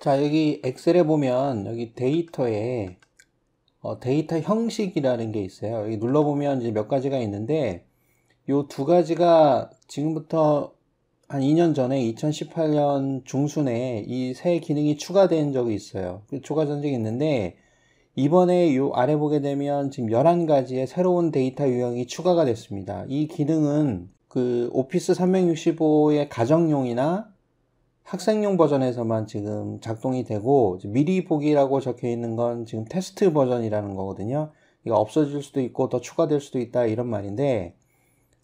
자, 여기 엑셀에 보면 여기 데이터에 어, 데이터 형식이라는 게 있어요. 여기 눌러보면 이제 몇 가지가 있는데 요 두 가지가 지금부터 한 2년 전에 2018년 중순에 이 새 기능이 추가된 적이 있어요. 그 추가된 적이 있는데 이번에 요 아래 보게 되면 지금 11가지의 새로운 데이터 유형이 추가가 됐습니다. 이 기능은 그 오피스 365의 가정용이나 학생용 버전에서만 지금 작동이 되고 미리 보기라고 적혀 있는 건 지금 테스트 버전이라는 거거든요. 이거 없어질 수도 있고 더 추가될 수도 있다 이런 말인데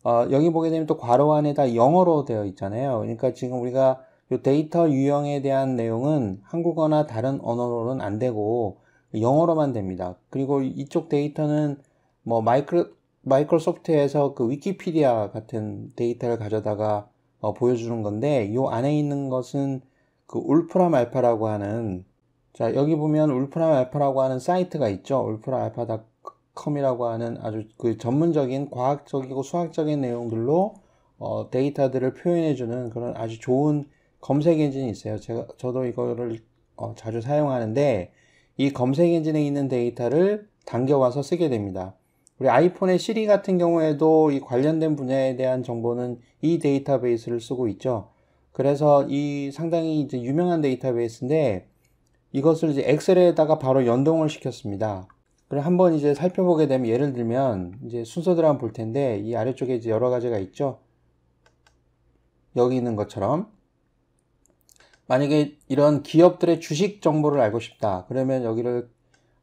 어, 여기 보게 되면 또 괄호 안에다 영어로 되어 있잖아요. 그러니까 지금 우리가 요 데이터 유형에 대한 내용은 한국어나 다른 언어로는 안 되고 영어로만 됩니다. 그리고 이쪽 데이터는 뭐 마이크로, 마이크로소프트에서 그 위키피디아 같은 데이터를 가져다가 어, 보여주는 건데 이 안에 있는 것은 그 울프람 알파라고 하는 자 여기 보면 울프람 알파라고 하는 사이트가 있죠. 울프람 알파닷컴이라고 하는 아주 그 전문적인 과학적이고 수학적인 내용들로 어, 데이터들을 표현해주는 그런 아주 좋은 검색 엔진이 있어요. 제가 저도 이거를 어, 자주 사용하는데 이 검색 엔진에 있는 데이터를 당겨와서 쓰게 됩니다. 우리 아이폰의 시리 같은 경우에도 이 관련된 분야에 대한 정보는 이 데이터베이스를 쓰고 있죠. 그래서 이 상당히 이제 유명한 데이터베이스인데 이것을 이제 엑셀에다가 바로 연동을 시켰습니다. 그럼 한번 이제 살펴보게 되면 예를 들면 이제 순서대로 한번 볼 텐데 이 아래쪽에 이제 여러 가지가 있죠. 여기 있는 것처럼 만약에 이런 기업들의 주식 정보를 알고 싶다. 그러면 여기를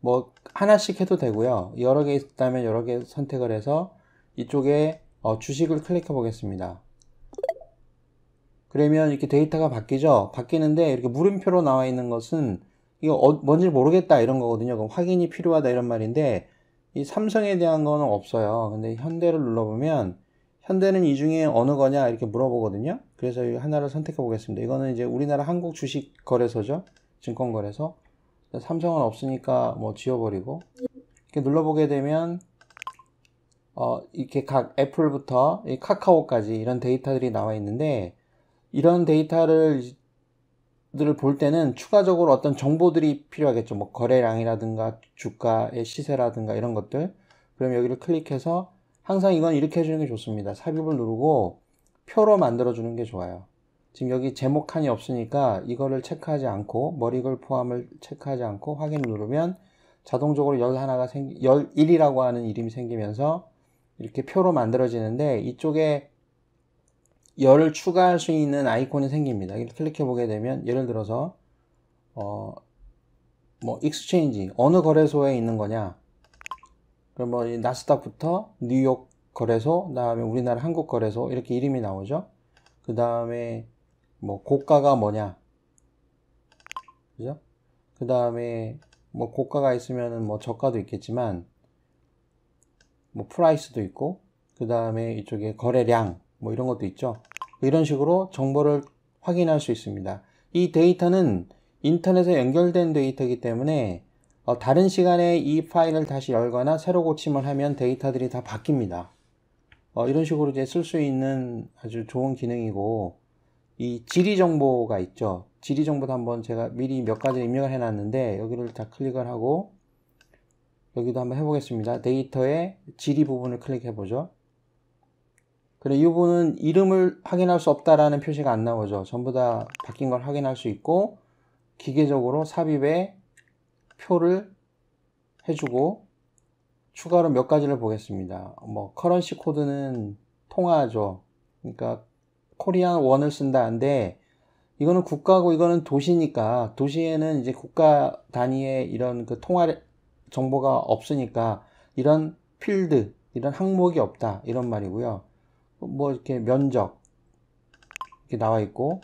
뭐 하나씩 해도 되고요. 여러 개 있다면 여러 개 선택을 해서 이쪽에 어, 주식을 클릭해 보겠습니다. 그러면 이렇게 데이터가 바뀌죠? 바뀌는데 이렇게 물음표로 나와 있는 것은 이거 어, 뭔지 모르겠다 이런 거거든요. 그럼 확인이 필요하다 이런 말인데 이 삼성에 대한 거는 없어요. 근데 현대를 눌러보면 현대는 이 중에 어느 거냐 이렇게 물어보거든요. 그래서 하나를 선택해 보겠습니다. 이거는 이제 우리나라 한국 주식 거래소죠. 증권 거래소. 삼성은 없으니까 뭐 지워버리고 이렇게 눌러보게 되면 어, 이렇게 각 애플부터 카카오까지 이런 데이터들이 나와 있는데 이런 데이터를 들을 볼 때는 추가적으로 어떤 정보들이 필요하겠죠. 뭐 거래량이라든가 주가의 시세라든가 이런 것들. 그럼 여기를 클릭해서 항상 이건 이렇게 해주는 게 좋습니다. 삽입을 누르고 표로 만들어주는 게 좋아요. 지금 여기 제목 칸이 없으니까 이거를 체크하지 않고 머리글 포함을 체크하지 않고 확인 누르면 자동적으로 열 하나가 생기 11이라고 하는 이름이 생기면서 이렇게 표로 만들어지는데 이쪽에 열을 추가할 수 있는 아이콘이 생깁니다. 이렇게 클릭해 보게 되면 예를 들어서 어뭐 익스체인지 어느 거래소에 있는 거냐 그럼 뭐 나스닥부터 뉴욕 거래소, 다음에 우리나라 한국 거래소 이렇게 이름이 나오죠. 그 다음에 뭐 고가가 뭐냐 그죠? 그 다음에 뭐 고가가 있으면뭐 저가도 있겠지만 뭐 프라이스도 있고 그 다음에 이쪽에 거래량 뭐 이런 것도 있죠 뭐 이런 식으로 정보를 확인할 수 있습니다 이 데이터는 인터넷에 연결된 데이터이기 때문에 어, 다른 시간에 이 파일을 다시 열거나 새로 고침을 하면 데이터들이 다 바뀝니다 어, 이런 식으로 이제 쓸 수 있는 아주 좋은 기능이고 이 지리 정보가 있죠. 지리 정보도 한번 제가 미리 몇 가지 입력을 해놨는데 여기를 다 클릭을 하고 여기도 한번 해보겠습니다. 데이터의 지리 부분을 클릭해보죠. 그리고이 부분은 이름을 확인할 수 없다라는 표시가 안 나오죠. 전부 다 바뀐 걸 확인할 수 있고 기계적으로 삽입에 표를 해주고 추가로 몇 가지를 보겠습니다. 뭐 커런시 코드는 통화죠. 그러니까 코리안 원을 쓴다는데 이거는 국가고 이거는 도시니까 도시에는 이제 국가 단위의 이런 그 통화 정보가 없으니까 이런 필드 이런 항목이 없다 이런 말이고요. 뭐 이렇게 면적 이렇게 나와 있고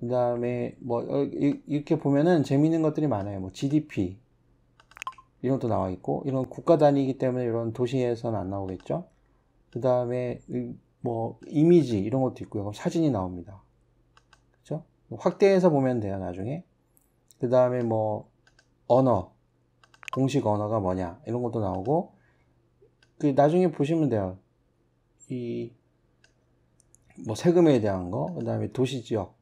그 다음에 뭐 어, 이렇게 보면은 재미있는 것들이 많아요. 뭐 GDP 이런 것도 나와 있고 이런 국가 단위이기 때문에 이런 도시에서는 안 나오겠죠. 그 다음에 뭐 이미지 이런 것도 있고요. 사진이 나옵니다. 그렇죠? 확대해서 보면 돼요. 나중에 그 다음에 뭐 언어 공식 언어가 뭐냐 이런 것도 나오고 그 나중에 보시면 돼요. 이 뭐 세금에 대한 거, 그 다음에 도시 지역,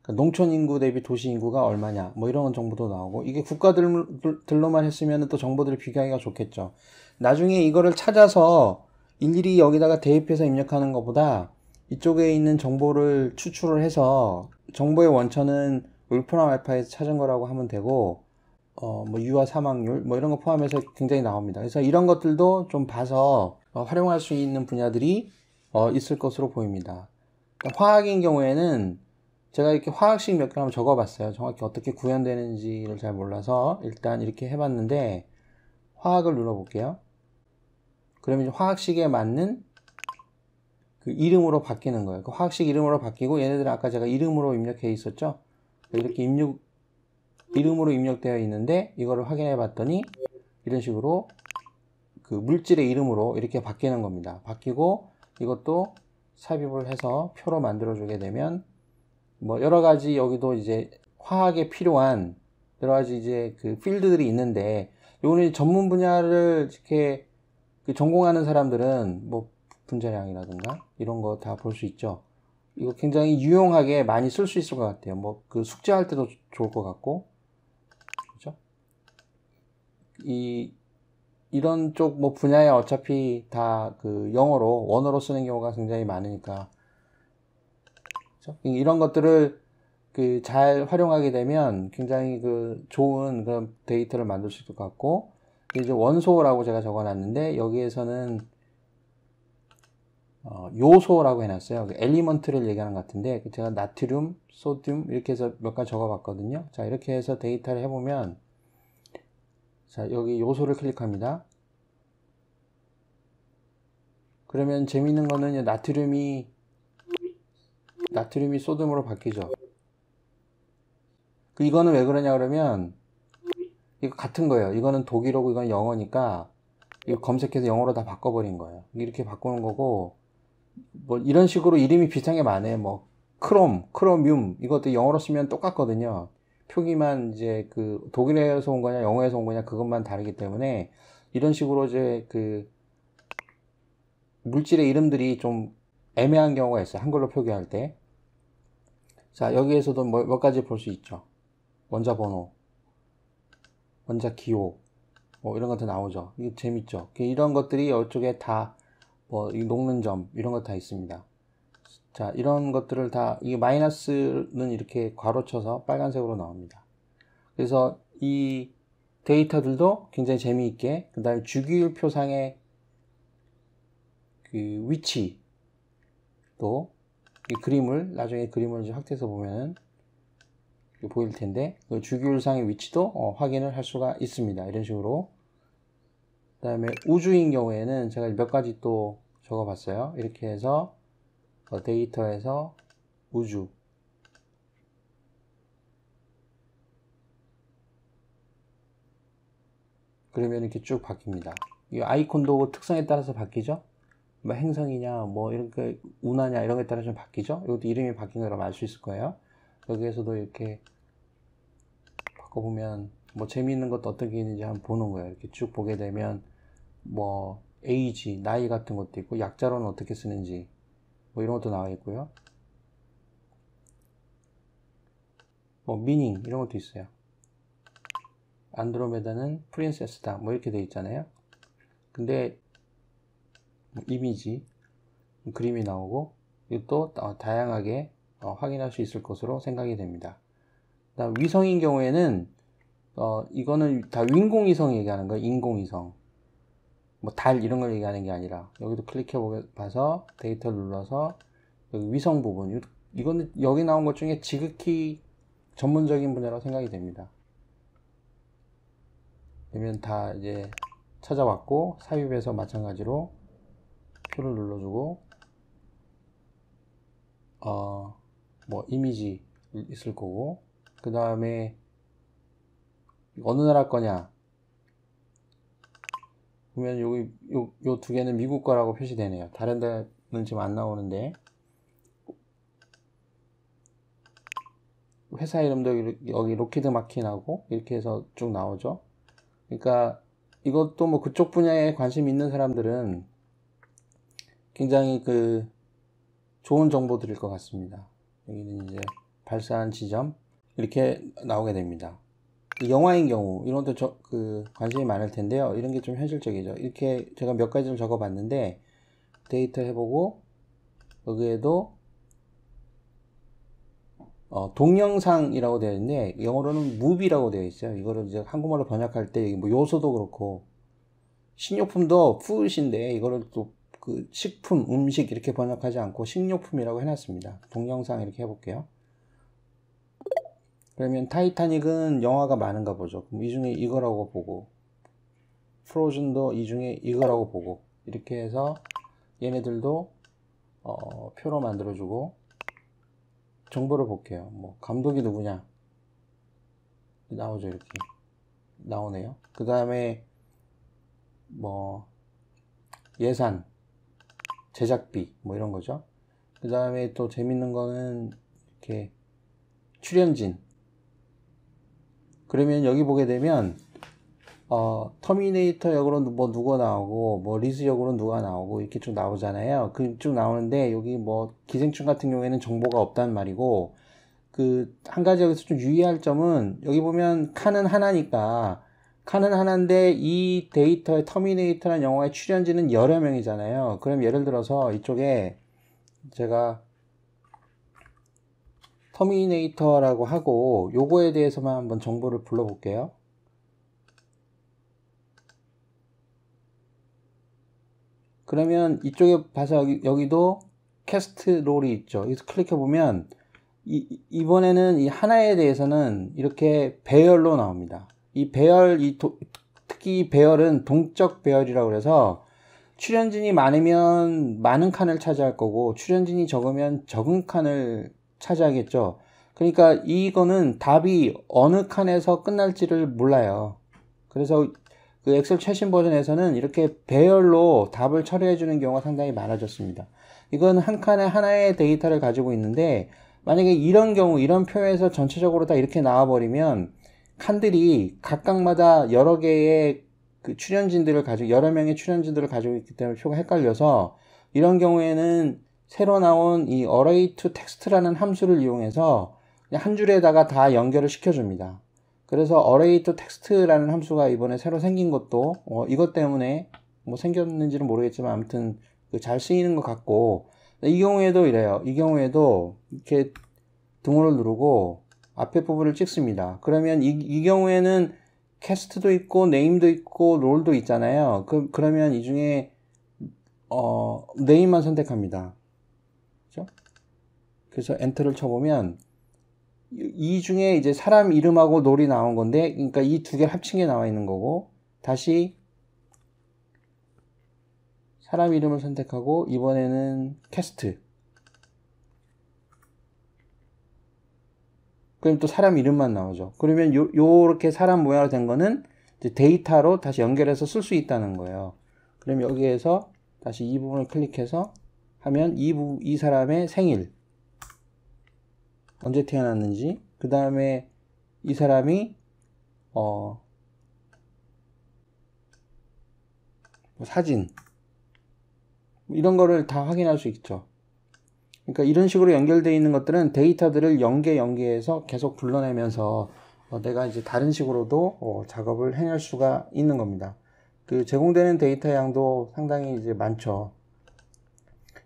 그러니까 농촌 인구 대비 도시 인구가 얼마냐, 뭐 이런 정보도 나오고 이게 국가들로만 했으면 또 정보들을 비교하기가 좋겠죠. 나중에 이거를 찾아서 일일이 여기다가 대입해서 입력하는 것보다 이쪽에 있는 정보를 추출을 해서 정보의 원천은 울프랑 알파에서 찾은 거라고 하면 되고 어, 뭐 유아 사망률 뭐 이런 거 포함해서 굉장히 나옵니다. 그래서 이런 것들도 좀 봐서 어, 활용할 수 있는 분야들이 어, 있을 것으로 보입니다. 그러니까 화학인 경우에는 제가 이렇게 화학식 몇개 한번 적어봤어요. 정확히 어떻게 구현되는지를 잘 몰라서 일단 이렇게 해봤는데 화학을 눌러볼게요. 그러면 화학식에 맞는 그 이름으로 바뀌는 거예요. 그 화학식 이름으로 바뀌고 얘네들은 아까 제가 이름으로 입력해 있었죠. 이렇게 입력 이름으로 입력되어 있는데 이거를 확인해 봤더니 이런 식으로 그 물질의 이름으로 이렇게 바뀌는 겁니다. 바뀌고 이것도 삽입을 해서 표로 만들어 주게 되면 뭐 여러 가지 여기도 이제 화학에 필요한 여러 가지 이제 그 필드들이 있는데 요거는 전문 분야를 이렇게 그 전공하는 사람들은 뭐 분자량이라든가 이런 거 다 볼 수 있죠. 이거 굉장히 유용하게 많이 쓸 수 있을 것 같아요. 뭐 그 숙제할 때도 좋을 것 같고, 그렇죠? 이 이런 쪽 뭐 분야에 어차피 다 그 영어로 원어로 쓰는 경우가 굉장히 많으니까, 그렇죠? 이런 것들을 그 잘 활용하게 되면 굉장히 그 좋은 그런 데이터를 만들 수 있을 것 같고, 이제 원소라고 제가 적어놨는데 여기에서는 어, 요소라고 해놨어요. 그 엘리먼트를 얘기하는 것 같은데 그 제가 나트륨, 소듐 이렇게 해서 몇 가지 적어봤거든요. 자 이렇게 해서 데이터를 해보면 자 여기 요소를 클릭합니다. 그러면 재밌는 거는 나트륨이 나트륨이 소듐으로 바뀌죠. 그 이거는 왜 그러냐 그러면 이거 같은 거예요. 이거는 독일어고 이건 영어니까 이거 검색해서 영어로 다 바꿔버린 거예요. 이렇게 바꾸는 거고 뭐 이런 식으로 이름이 비슷한 게 많아요. 뭐 크롬, 크롬뮴 이것도 영어로 쓰면 똑같거든요. 표기만 이제 그 독일에서 온 거냐 영어에서 온 거냐 그것만 다르기 때문에 이런 식으로 이제 그 물질의 이름들이 좀 애매한 경우가 있어요. 한글로 표기할 때. 자, 여기에서도 뭐, 몇 가지 볼 수 있죠. 원자 번호. 원자 기호 뭐 이런 것도 나오죠. 이게 재밌죠. 이런 것들이 이쪽에 다뭐 녹는 점 이런 것 다 있습니다. 자 이런 것들을 다 이게 마이너스는 이렇게 괄호 쳐서 빨간색으로 나옵니다. 그래서 이 데이터들도 굉장히 재미있게 그 다음에 주기율 표상의 그 위치 또 이 그림을 나중에 그림을 확대해서 보면은 보일 텐데 그 주기율상의 위치도 어, 확인을 할 수가 있습니다. 이런 식으로 그 다음에 우주인 경우에는 제가 몇 가지 또 적어봤어요. 이렇게 해서 어, 데이터에서 우주 그러면 이렇게 쭉 바뀝니다. 이 아이콘도 특성에 따라서 바뀌죠. 뭐 행성이냐, 뭐 이런 게 운하냐 이런 게 따라 서좀 바뀌죠. 이것도 이름이 바뀐 거라고 알수 있을 거예요. 여기에서도 이렇게 바꿔보면 뭐 재미있는 것도 어떻게 있는지 한번 보는 거예요. 이렇게 쭉 보게 되면 뭐 에이지, 나이 같은 것도 있고 약자로는 어떻게 쓰는지 뭐 이런 것도 나와 있고요. 뭐 미닝 이런 것도 있어요. 안드로메다는 프린세스다 뭐 이렇게 돼 있잖아요. 근데 뭐 이미지 뭐 그림이 나오고 이것도 다양하게 어, 확인할 수 있을 것으로 생각이 됩니다. 위성인 경우에는 어, 이거는 다 인공위성 얘기하는 거예요. 인공위성. 뭐 달 이런 걸 얘기하는 게 아니라 여기도 클릭해 봐서 데이터를 눌러서 여기 위성 부분 이거는 여기 나온 것 중에 지극히 전문적인 분야라고 생각이 됩니다. 그러면 다 이제 찾아왔고 삽입해서 마찬가지로 표를 눌러주고 어, 뭐 이미지 있을 거고 그 다음에 어느 나라 거냐 보면 여기 요요 두 개는 미국 거라고 표시되네요 다른 데는 지금 안 나오는데 회사 이름도 여기 로키드 마킨하고 이렇게 해서 쭉 나오죠 그러니까 이것도 뭐 그쪽 분야에 관심 있는 사람들은 굉장히 그 좋은 정보 들일 것 같습니다. 여기는 이제 발사한 지점 이렇게 나오게 됩니다. 영화인 경우 이런 것도 그 관심이 많을 텐데요. 이런 게 좀 현실적이죠. 이렇게 제가 몇 가지 를 적어봤는데 데이터 해보고 여기에도 어, 동영상이라고 되어 있는데 영어로는 무비라고 되어 있어요. 이거를 이제 한국말로 번역할 때뭐 요소도 그렇고 신용품도 푸드인데 이거를 또그 식품, 음식 이렇게 번역하지 않고 식료품이라고 해놨습니다. 동영상 이렇게 해볼게요. 그러면 타이타닉은 영화가 많은가 보죠. 그럼 이 중에 이거라고 보고 프로즌도 이 중에 이거라고 보고 이렇게 해서 얘네들도 어, 표로 만들어주고 정보를 볼게요. 뭐 감독이 누구냐 나오죠 이렇게 나오네요. 그 다음에 뭐 예산 제작비 뭐 이런 거죠. 그 다음에 또 재밌는 거는 이렇게 출연진. 그러면 여기 보게 되면 어, 터미네이터 역으로 뭐 누가 나오고, 뭐리즈 역으로 누가 나오고, 이렇게 쭉 나오잖아요. 그 쭉 나오는데, 여기 뭐 기생충 같은 경우에는 정보가 없단 말이고, 그, 한 가지 여기서 좀 유의할 점은, 여기 보면 칸은 하나니까, 칸은 하나인데 이 데이터의 터미네이터라는 영화의 출연진은 여러 명이잖아요. 그럼 예를 들어서 이쪽에 제가 터미네이터라고 하고 요거에 대해서만 한번 정보를 불러볼게요. 그러면 이쪽에 봐서 여기, 도 캐스트 롤이 있죠. 여기서 클릭해보면 이, 이번에는 이 하나에 대해서는 이렇게 배열로 나옵니다. 이 배열 이 도, 특히 배열은 동적 배열이라고 그래서 출연진이 많으면 많은 칸을 차지할 거고 출연진이 적으면 적은 칸을 차지하겠죠. 그러니까 이거는 답이 어느 칸에서 끝날지를 몰라요. 그래서 그 엑셀 최신 버전에서는 이렇게 배열로 답을 처리해 주는 경우가 상당히 많아졌습니다. 이건 한 칸에 하나의 데이터를 가지고 있는데 만약에 이런 경우 이런 표에서 전체적으로 다 이렇게 나와 버리면 칸들이 각각마다 여러 개의 그 출연진들을 가지고 여러 명의 출연진들을 가지고 있기 때문에 표가 헷갈려서 이런 경우에는 새로 나온 이 array to text라는 함수를 이용해서 한 줄에다가 다 연결을 시켜줍니다. 그래서 array to text라는 함수가 이번에 새로 생긴 것도 어, 이것 때문에 뭐 생겼는지는 모르겠지만 아무튼 그 잘 쓰이는 것 같고 이 경우에도 이래요. 이 경우에도 이렇게 등호를 누르고 앞에 부분을 찍습니다. 그러면 이, 이 경우에는 캐스트도 있고 네임도 있고 롤도 있잖아요. 그, 그러면 이 중에 어, 네임만 선택합니다. 그죠? 그래서 엔터를 쳐보면 이 중에 이제 사람 이름하고 롤이 나온 건데 그러니까 이 두 개 합친 게 나와 있는 거고 다시 사람 이름을 선택하고 이번에는 캐스트 그럼 또 사람 이름만 나오죠. 그러면 요, 요렇게 사람 모양으로 된 거는 데이터로 다시 연결해서 쓸 수 있다는 거예요. 그럼 여기에서 다시 이 부분을 클릭해서 하면 이, 부, 이 사람의 생일 언제 태어났는지 그 다음에 이 사람이 어뭐 사진 뭐 이런 거를 다 확인할 수 있죠. 그러니까 이런 식으로 연결되어 있는 것들은 데이터들을 연계 연계해서 계속 불러내면서 어, 내가 이제 다른 식으로도 어, 작업을 해낼 수가 있는 겁니다. 그 제공되는 데이터 양도 상당히 이제 많죠.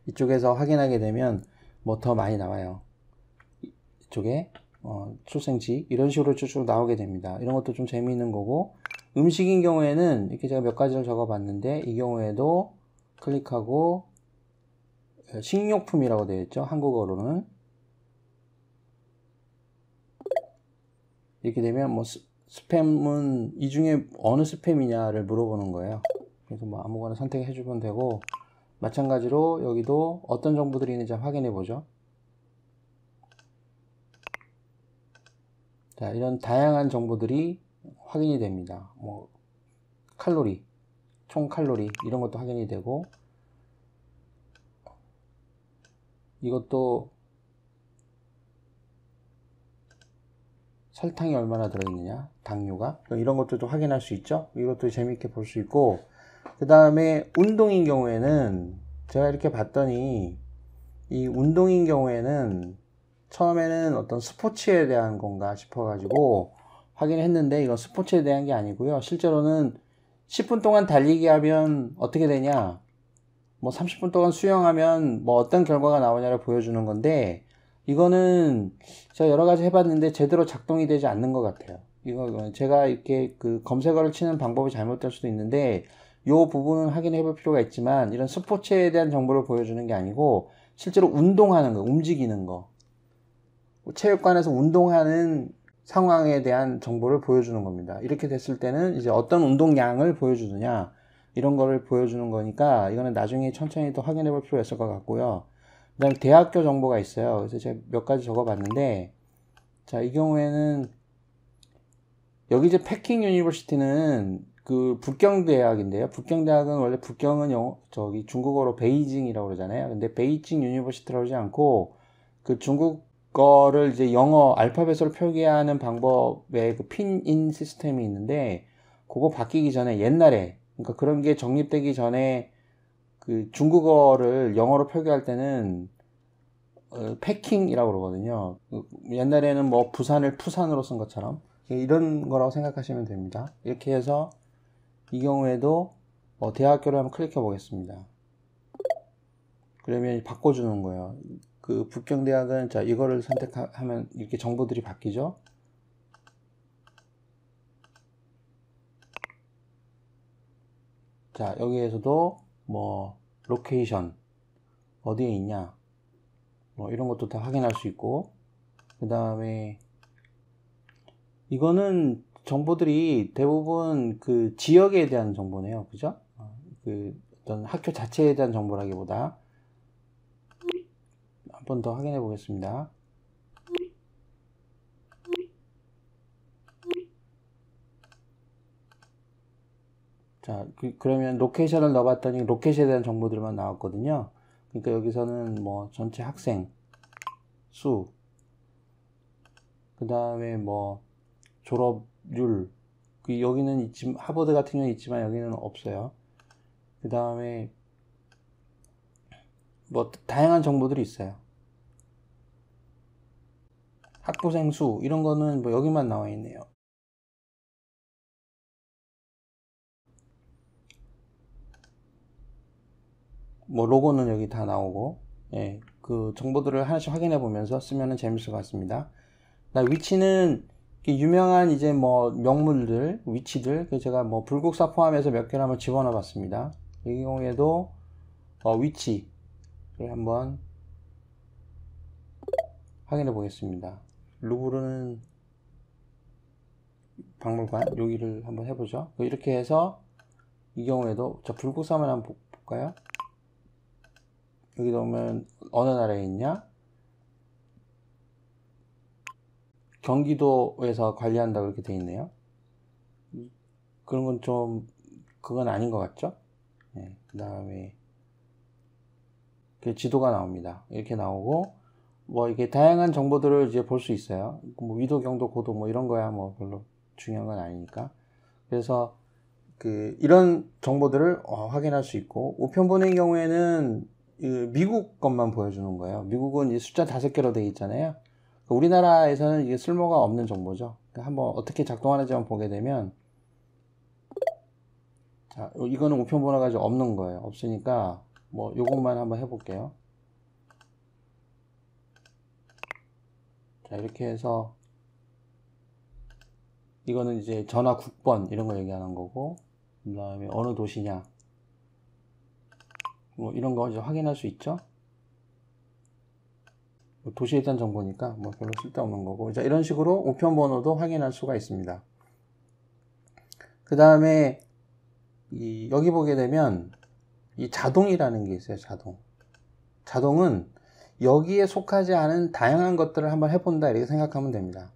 이쪽에서 확인하게 되면 뭐 더 많이 나와요. 이쪽에 어, 출생지 이런 식으로 쭉쭉 나오게 됩니다. 이런 것도 좀 재미있는 거고 음식인 경우에는 이렇게 제가 몇 가지를 적어봤는데 이 경우에도 클릭하고 식료품이라고 되어 있죠. 한국어로는 이렇게 되면 뭐 스팸은 이 중에 어느 스팸이냐를 물어보는 거예요. 그래서 뭐 아무거나 선택해 주면 되고 마찬가지로 여기도 어떤 정보들이 있는지 확인해 보죠. 자, 이런 다양한 정보들이 확인이 됩니다. 뭐 칼로리, 총 칼로리 이런 것도 확인이 되고 이것도 설탕이 얼마나 들어있느냐 당류가 그러니까 이런 것들도 확인할 수 있죠 이것도 재밌게 볼 수 있고 그 다음에 운동인 경우에는 제가 이렇게 봤더니 이 운동인 경우에는 처음에는 어떤 스포츠에 대한 건가 싶어 가지고 확인했는데 이건 스포츠에 대한 게 아니고요 실제로는 10분 동안 달리기 하면 어떻게 되냐 뭐 30분 동안 수영하면 뭐 어떤 결과가 나오냐를 보여주는 건데 이거는 제가 여러 가지 해봤는데 제대로 작동이 되지 않는 것 같아요. 이거 제가 이렇게 그 검색어를 치는 방법이 잘못될 수도 있는데 이 부분은 확인해 볼 필요가 있지만 이런 스포츠에 대한 정보를 보여주는 게 아니고 실제로 운동하는 거, 움직이는 거. 뭐 체육관에서 운동하는 상황에 대한 정보를 보여주는 겁니다. 이렇게 됐을 때는 이제 어떤 운동량을 보여주느냐, 이런 거를 보여주는 거니까 이거는 나중에 천천히 또 확인해 볼 필요가 있을 것 같고요. 그 다음에 대학교 정보가 있어요. 그래서 제가 몇 가지 적어봤는데 자, 이 경우에는 여기 이제 패킹 유니버시티는 그 북경대학인데요. 북경대학은 원래 북경은 영어, 저기 중국어로 베이징이라고 그러잖아요. 근데 베이징 유니버시티라고 하지 않고 그 중국어를 이제 영어 알파벳으로 표기하는 방법의 그 핀인 시스템이 있는데 그거 바뀌기 전에 옛날에 그러니까 그런 게 정립되기 전에 그 중국어를 영어로 표기할 때는 어, 패킹이라고 그러거든요. 그 옛날에는 뭐 부산을 푸산으로 쓴 것처럼 예, 이런 거라고 생각하시면 됩니다. 이렇게 해서 이 경우에도 어, 대학교를 한번 클릭해 보겠습니다. 그러면 바꿔주는 거예요. 그 북경대학은 자 이거를 선택하면 이렇게 정보들이 바뀌죠. 자, 여기에서도 뭐 로케이션 어디에 있냐 뭐 이런 것도 다 확인할 수 있고 그 다음에 이거는 정보들이 대부분 그 지역에 대한 정보네요 그죠 어, 그 어떤 학교 자체에 대한 정보라기보다 한번 더 확인해 보겠습니다 자, 그, 러면 로케이션을 넣어봤더니 로케이션에 대한 정보들만 나왔거든요. 그러니까 여기서는 뭐 전체 학생 수, 그 다음에 뭐 졸업률, 그 여기는 있지, 하버드 같은 경우는 있지만 여기는 없어요. 그 다음에 뭐 다양한 정보들이 있어요. 학부생 수 이런 거는 뭐 여기만 나와 있네요. 뭐 로고는 여기 다 나오고 예, 그 정보들을 하나씩 확인해 보면서 쓰면 재밌을 것 같습니다. 나 위치는 유명한 이제 뭐 명물들 위치들 그 제가 뭐 불국사 포함해서 몇 개를 한번 집어넣어 봤습니다. 이 경우에도 어, 위치를 한번 확인해 보겠습니다. 루브르는 박물관 여기를 한번 해보죠. 그 이렇게 해서 이 경우에도 자 불국사만 한번 볼까요? 여기 넣으면 어느 나라에 있냐? 경기도에서 관리한다고 이렇게 돼 있네요. 그런 건 좀, 그건 아닌 것 같죠? 네, 그 다음에, 지도가 나옵니다. 이렇게 나오고, 뭐 이게 다양한 정보들을 이제 볼 수 있어요. 뭐 위도, 경도, 고도 뭐 이런 거야 뭐 별로 중요한 건 아니니까. 그래서 그 이런 정보들을 어, 확인할 수 있고 우편 보낸 경우에는 미국 것만 보여주는 거예요. 미국은 숫자 다섯 개로 되어 있잖아요. 그러니까 우리나라에서는 이게 쓸모가 없는 정보죠. 그러니까 한번 어떻게 작동하는지만 보게 되면 자, 이거는 우편 번호가 없는 거예요. 없으니까 뭐 요것만 한번 해볼게요. 자, 이렇게 해서 이거는 이제 전화 국번 이런 거 얘기하는 거고 그 다음에 어느 도시냐 뭐 이런 거 이제 확인할 수 있죠. 뭐 도시에 대한 정보니까 뭐 별로 쓸데없는 거고 자 이런 식으로 우편 번호도 확인할 수가 있습니다. 그 다음에 여기 보게 되면 이 자동이라는 게 있어요. 자동. 자동은 여기에 속하지 않은 다양한 것들을 한번 해본다 이렇게 생각하면 됩니다.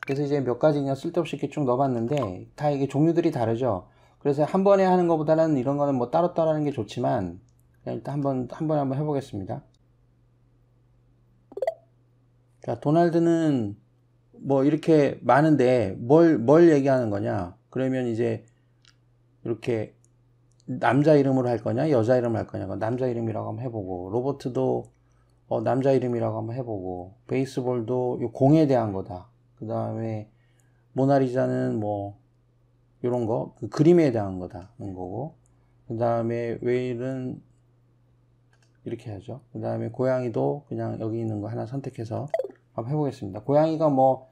그래서 이제 몇 가지 그냥 쓸데없이 이렇게 쭉 넣어봤는데 다 이게 종류들이 다르죠. 그래서 한 번에 하는 것보다는 이런 거는 뭐 따로따로 하는 게 좋지만 일단 한번 한번 한번 해보겠습니다. 자, 도날드는 뭐 이렇게 많은데 뭘 뭘 얘기하는 거냐? 그러면 이제 이렇게 남자 이름으로 할 거냐, 여자 이름으로 할 거냐? 남자 이름이라고 한번 해보고 로버트도 어, 남자 이름이라고 한번 해보고 베이스볼도 요 공에 대한 거다. 그 다음에 모나리자는 뭐 이런 거그 그림에 대한 거다는 거고 그 다음에 웨일은 이렇게 해야죠 그 다음에 고양이도 그냥 여기 있는 거 하나 선택해서 한번 해보겠습니다 고양이가 뭐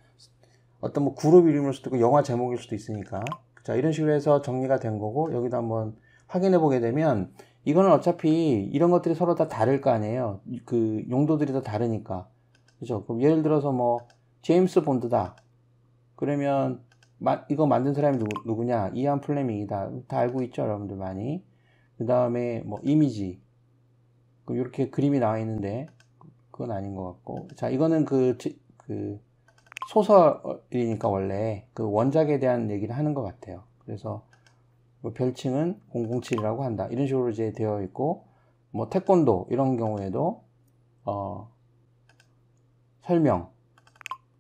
어떤 뭐 그룹 이름일 수도 있고 영화 제목일 수도 있으니까 자 이런 식으로 해서 정리가 된 거고 여기도 한번 확인해 보게 되면 이거는 어차피 이런 것들이 서로 다 다를 거 아니에요 그 용도들이 다 다르니까 그죠 그럼 예를 들어서 뭐 제임스 본드다 그러면 마, 이거 만든 사람이 누구, 누구냐 이안 플레밍이다 다 알고 있죠 여러분들 많이 그 다음에 뭐 이미지 이렇게 그 그림이 나와 있는데 그건 아닌 것 같고 자 이거는 그, 그 소설이니까 원래 그 원작에 대한 얘기를 하는 것 같아요 그래서 뭐 별칭은 007이라고 한다 이런 식으로 이제 되어 있고 뭐 태권도 이런 경우에도 어, 설명이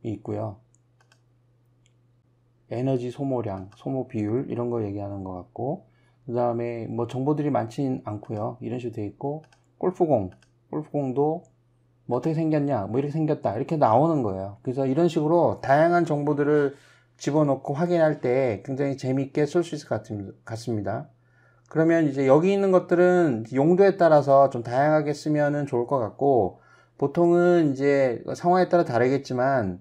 있고요 에너지 소모량, 소모 비율 이런 거 얘기하는 것 같고 그 다음에 뭐 정보들이 많지는 않고요 이런 식으로 되어 있고 골프공, 골프공도 뭐 어떻게 생겼냐, 뭐 이렇게 생겼다, 이렇게 나오는 거예요. 그래서 이런 식으로 다양한 정보들을 집어넣고 확인할 때 굉장히 재미있게 쓸 수 있을 것 같습니다. 그러면 이제 여기 있는 것들은 용도에 따라서 좀 다양하게 쓰면 좋을 것 같고, 보통은 이제 상황에 따라 다르겠지만,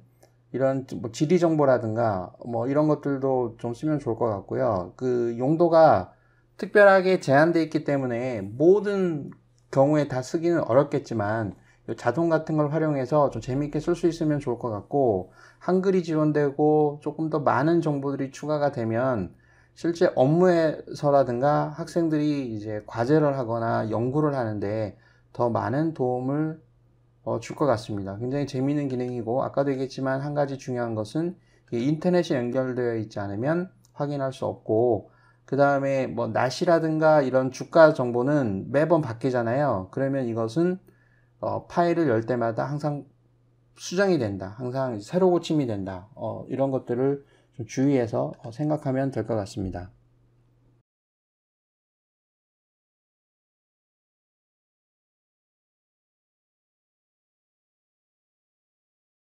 이런 뭐 지리 정보라든가 뭐 이런 것들도 좀 쓰면 좋을 것 같고요. 그 용도가 특별하게 제한되어 있기 때문에 모든 경우에 다 쓰기는 어렵겠지만 자동 같은 걸 활용해서 좀재있게쓸 수 있으면 좋을 것 같고 한글이 지원되고 조금 더 많은 정보들이 추가가 되면 실제 업무에서라든가 학생들이 이제 과제를 하거나 연구를 하는데 더 많은 도움을 어, 줄것 같습니다. 굉장히 재미있는 기능이고 아까도 얘기했지만 한 가지 중요한 것은 인터넷이 연결되어 있지 않으면 확인할 수 없고 그 다음에 뭐 낫이라든가 이런 주가 정보는 매번 바뀌잖아요. 그러면 이것은 어, 파일을 열 때마다 항상 수정이 된다. 항상 새로 고침이 된다. 어, 이런 것들을 좀 주의해서 어, 생각하면 될 것 같습니다.